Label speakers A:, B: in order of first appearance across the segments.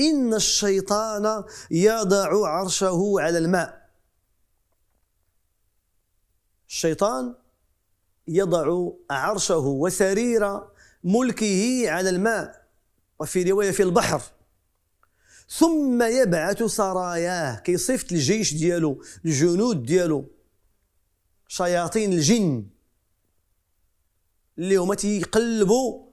A: إن الشيطان يضع عرشه على الماء الشيطان يضع عرشه وسرير ملكه على الماء وفي رواية في البحر ثم يبعث سراياه كيصفت الجيش ديالو الجنود ديالو شياطين الجن اللي هما تيقلبوا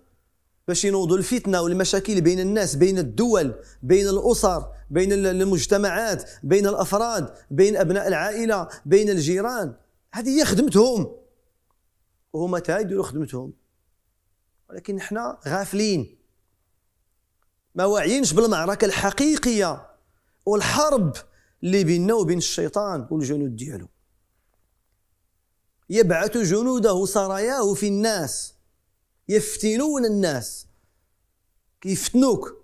A: باش ينوضوا الفتنه والمشاكل بين الناس بين الدول بين الاسر بين المجتمعات بين الافراد بين ابناء العائله بين الجيران هذه هي خدمتهم وهما تا يديروا خدمتهم ولكن حنا غافلين ما واعيينش بالمعركه الحقيقيه والحرب اللي بيننا وبين الشيطان والجنود ديالو يبعث جنوده سراياه في الناس يفتنون الناس كيفتنوك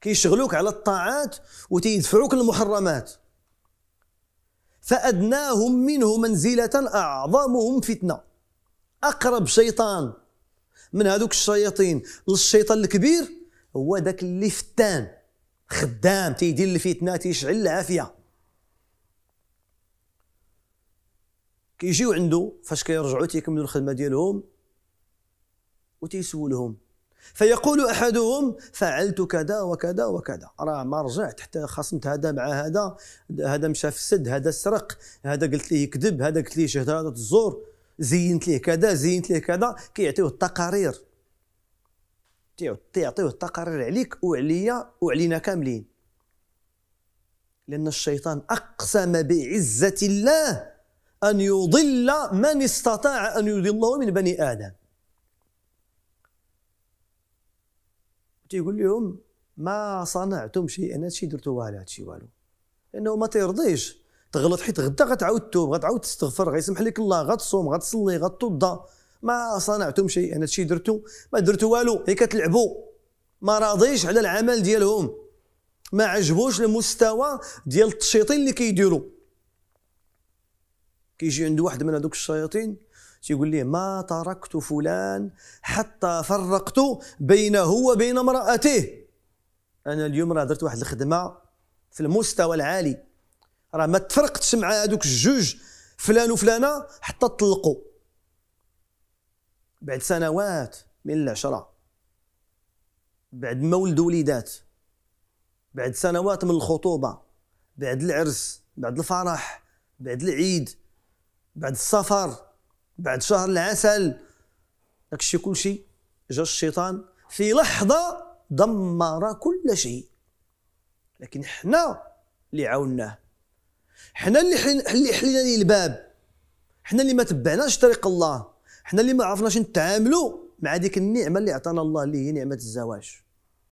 A: كيشغلوك على الطاعات وتيدفعوك للمحرمات فأدناهم منه منزلة أعظمهم فتنة أقرب شيطان من هذوك الشياطين للشيطان الكبير هو داك اللي فتان خدام تيدير الفتنة تيشعل العافية كيجيو عنده فاش كيرجعوا تيكملوا الخدمة ديالهم وتيسولهم فيقول احدهم فعلت كذا وكذا وكذا راه ما رجعت حتى خاصمت هذا مع هذا هذا مشى في السد هذا سرق هذا قلت ليه كذب هذا قلت ليه شهد هذا الزور زينت ليه كذا زينت ليه كذا كيعطيوه التقارير تيعطيوه التقارير عليك وعليا وعلينا كاملين لان الشيطان اقسم بعزه الله ان يضل من استطاع ان يضله من بني ادم تيقول لهم ما صنعتم شيئا هادشي درتو والو هادشي والو لانه ما تيرضيش تغلط حيت غدا غتعاود توب غتعاود تستغفر غيسمح لك الله غتصوم غتصلي غتوضى ما صنعتم شيئا هادشي درتو ما درتو والو هي كتلعبوا ما راضيش على العمل ديالهم ما عجبوش المستوى ديال التشيطين اللي كيديروا كيجي عند واحد من هذوك الشياطين تيقول لي ما تركت فلان حتى فرقت بينه وبين امرأته أنا اليوم راه درت واحد الخدمة في المستوى العالي راه ما تفرقتش مع هذوك الجوج فلان وفلانة حتى طلقوا بعد سنوات من العشرة بعد ما ولدوا وليدات بعد سنوات من الخطوبة بعد العرس بعد الفرح بعد العيد بعد السفر بعد شهر العسل داكشي كلشي جا الشيطان في لحظه دمر كل شيء لكن حنا اللي عاوناه حنا اللي حل... اللي حلينا ليه الباب حنا اللي ما تبعناش طريق الله حنا اللي ما عرفناش نتعاملوا مع ديك النعمه اللي عطانا الله اللي هي نعمه الزواج